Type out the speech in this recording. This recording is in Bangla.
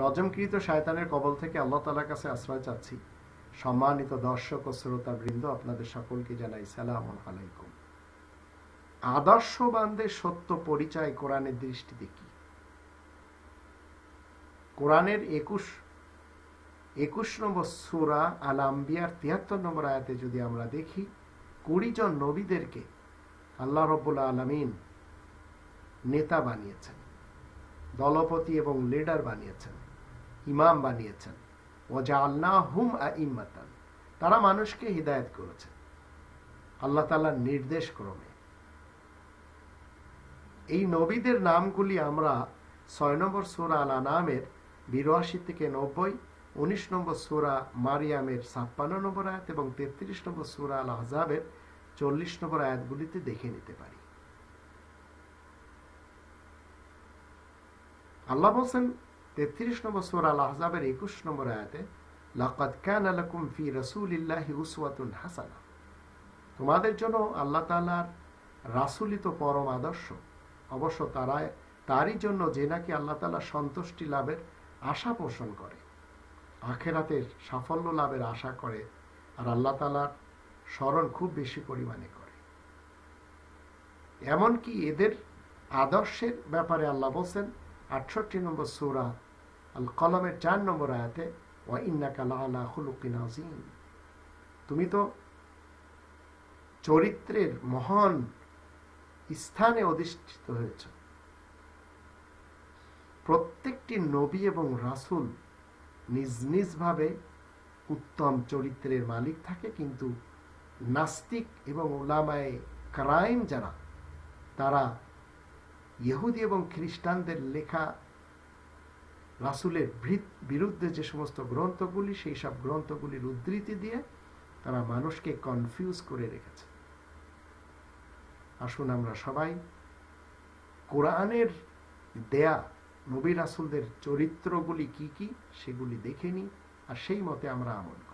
রজমকৃত শায়তানের কবল থেকে আল্লাহ তালার কাছে আশ্রয় চাচ্ছি সম্মানিত দর্শক ও শ্রোতাবৃন্দ আপনাদের সকলকে জানাই সালাম আলাইকুম আদর্শবানদের সত্য পরিচয় কোরআনের দৃষ্টিতে কি কোরআনের একুশ একুশ নম্বর সুরা আল আম্বিয়ার তিয়াত্তর নম্বর আয়াতে যদি আমরা দেখি কুড়ি জন নবীদেরকে আল্লাহ রব্বুল্লা আলমিন নেতা বানিয়েছেন দলপতি এবং লিডার বানিয়েছেন ইমাম বানিয়েছেন ওজা আল্লাহ হুম ইম্মাতান তারা মানুষকে হিদায়ত করেছে আল্লাহ তালার নির্দেশ ক্রমে এই নবীদের নামগুলি আমরা ছয় নম্বর সুরা আলা নামের বিরাশি থেকে নব্বই উনিশ নম্বর সুরা মারিয়ামের ছাপ্পান্ন নম্বর আয়াত এবং তেত্রিশ নম্বর সুরা আল আহজাবের চল্লিশ নম্বর আয়াতগুলিতে দেখে নিতে পারি আল্লাহ বলছেন তেত্রিশ নম্বর সোরা আহজাবের একুশ নম্বর আয়াতে লাকাদ কান আলাকুম ফি রসুলিল্লাহি উসওয়াতুন হাসানা তোমাদের জন্য আল্লাহ তালার রাসুলিত পরম আদর্শ অবশ্য তারা তারই জন্য যে নাকি আল্লাহ তালা সন্তুষ্টি লাভের আশা পোষণ করে আখেরাতের সাফল্য লাভের আশা করে আর আল্লাহ তালার স্মরণ খুব বেশি পরিমাণে করে এমনকি এদের আদর্শের ব্যাপারে আল্লাহ বলছেন আটষট্টি নম্বর সুরা আল কলমের চার নম্বর আয়াতে ওয়া তুমি তো চরিত্রের মহান স্থানে অধিষ্ঠিত হয়েছ প্রত্যেকটি নবী এবং রাসুল নিজ নিজভাবে উত্তম চরিত্রের মালিক থাকে কিন্তু নাস্তিক এবং ওলামায় ক্রাইম যারা তারা ইহুদি এবং খ্রিস্টানদের লেখা রাসুলের বিরুদ্ধে যে সমস্ত গ্রন্থগুলি সেই সব গ্রন্থগুলির উদ্ধৃতি দিয়ে তারা মানুষকে কনফিউজ করে রেখেছে আসুন আমরা সবাই কোরআনের দেয়া নবী রাসুলদের চরিত্রগুলি কি কি সেগুলি দেখেনি আর সেই মতে আমরা আমল করি